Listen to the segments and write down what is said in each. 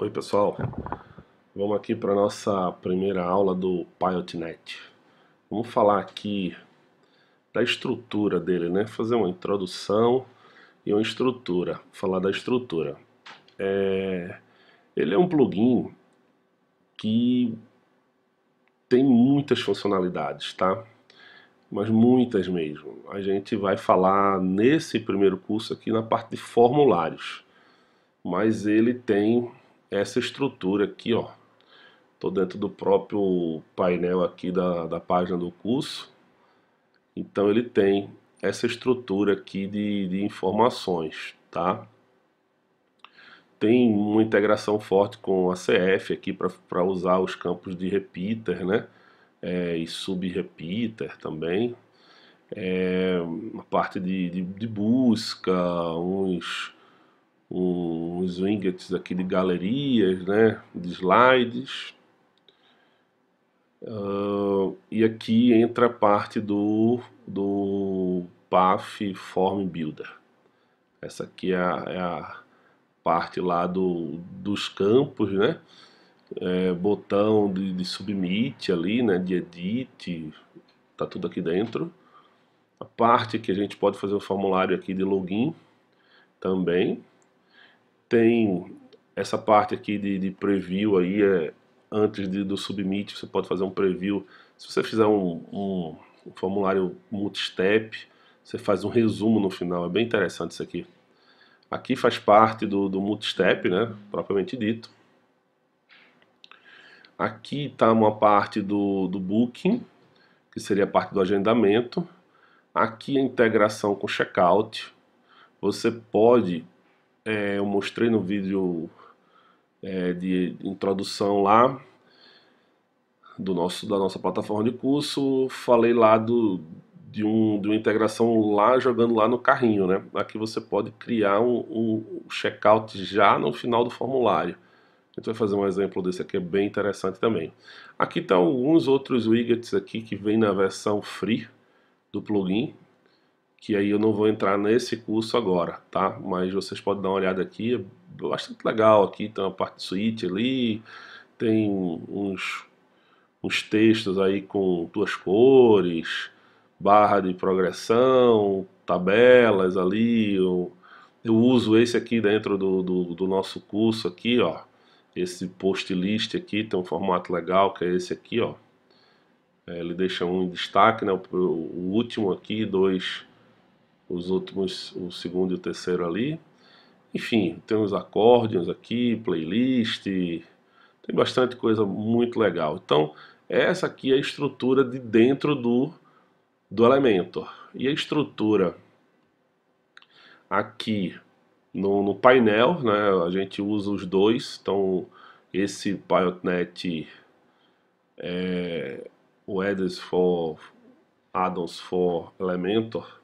Oi pessoal, vamos aqui para nossa primeira aula do PilotNet. Vamos falar aqui da estrutura dele, né? Fazer uma introdução e uma estrutura. falar da estrutura. É... Ele é um plugin que tem muitas funcionalidades, tá? Mas muitas mesmo. A gente vai falar nesse primeiro curso aqui na parte de formulários mas ele tem essa estrutura aqui, ó. Tô dentro do próprio painel aqui da, da página do curso. Então ele tem essa estrutura aqui de, de informações, tá? Tem uma integração forte com a CF aqui para usar os campos de repeater, né? É, e sub-repeater também. É, uma parte de, de, de busca, uns os wingets aqui de galerias, né, de slides. Uh, e aqui entra a parte do, do PAF Form Builder. Essa aqui é a, é a parte lá do, dos campos, né? É, botão de, de submit ali, né? De edit, tá tudo aqui dentro. A parte que a gente pode fazer o formulário aqui de login também. Tem essa parte aqui de, de preview aí, é, antes de, do submit, você pode fazer um preview. Se você fizer um, um, um formulário multi-step, você faz um resumo no final, é bem interessante isso aqui. Aqui faz parte do, do multi-step, né, propriamente dito. Aqui está uma parte do, do booking, que seria a parte do agendamento. Aqui a integração com checkout. Você pode é, eu mostrei no vídeo é, de introdução lá do nosso, da nossa plataforma de curso, falei lá do, de, um, de uma integração lá jogando lá no carrinho, né? Aqui você pode criar um, um checkout já no final do formulário. A gente vai fazer um exemplo desse aqui, é bem interessante também. Aqui estão tá alguns outros widgets aqui que vem na versão free do plugin, que aí eu não vou entrar nesse curso agora, tá? Mas vocês podem dar uma olhada aqui, é bastante legal aqui, tem uma parte de suíte ali, tem uns, uns textos aí com duas cores, barra de progressão, tabelas ali, eu, eu uso esse aqui dentro do, do, do nosso curso aqui, ó, esse post list aqui, tem um formato legal que é esse aqui, ó, é, ele deixa um em destaque, né, o, o último aqui, dois os últimos, o segundo e o terceiro ali. Enfim, tem os acordes aqui, playlist, tem bastante coisa muito legal. Então, essa aqui é a estrutura de dentro do, do Elementor. E a estrutura aqui no, no painel, né, a gente usa os dois, então esse PilotNet é, o for Addons for Elementor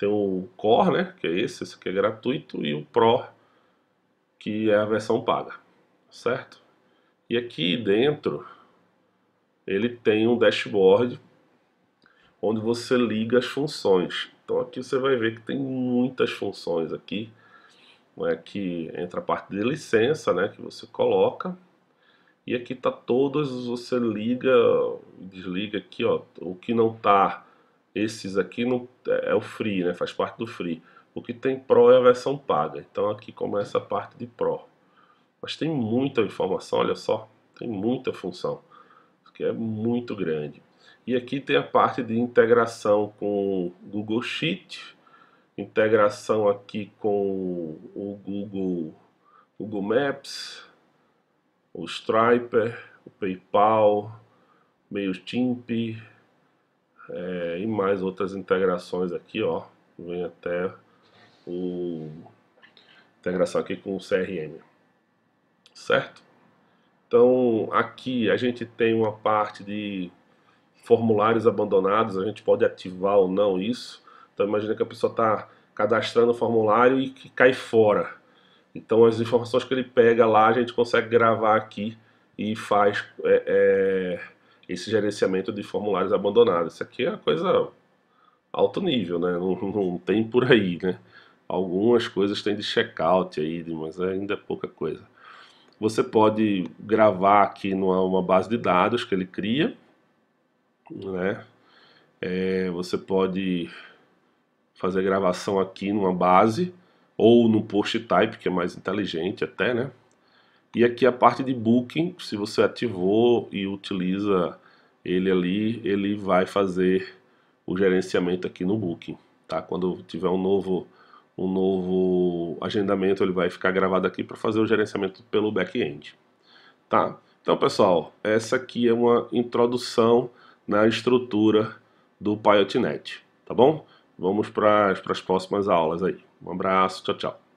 tem o Core, né, que é esse, esse aqui é gratuito, e o Pro, que é a versão paga, certo? E aqui dentro, ele tem um dashboard onde você liga as funções. Então aqui você vai ver que tem muitas funções aqui. Aqui é? que entra a parte de licença, né, que você coloca. E aqui tá todas, você liga, desliga aqui, ó, o que não tá esses aqui não, é, é o free, né? faz parte do free. O que tem Pro é a versão paga. Então aqui começa a parte de Pro. Mas tem muita informação, olha só. Tem muita função. Isso aqui é muito grande. E aqui tem a parte de integração com Google Sheet. Integração aqui com o Google, Google Maps. O Striper, o PayPal, MailChimp, é, e mais outras integrações aqui, ó, vem até o integração aqui com o CRM, certo? Então aqui a gente tem uma parte de formulários abandonados, a gente pode ativar ou não isso. Então imagina que a pessoa está cadastrando o formulário e que cai fora. Então as informações que ele pega lá a gente consegue gravar aqui e faz é, é esse gerenciamento de formulários abandonados. Isso aqui é uma coisa alto nível, né? Não, não tem por aí, né? Algumas coisas tem de checkout aí, mas ainda é pouca coisa. Você pode gravar aqui numa base de dados que ele cria, né? É, você pode fazer gravação aqui numa base ou no post type, que é mais inteligente até, né? E aqui a parte de booking, se você ativou e utiliza ele ali, ele vai fazer o gerenciamento aqui no booking, tá? Quando tiver um novo um novo agendamento, ele vai ficar gravado aqui para fazer o gerenciamento pelo back-end. Tá? Então, pessoal, essa aqui é uma introdução na estrutura do PyotNet, tá bom? Vamos para as próximas aulas aí. Um abraço, tchau, tchau.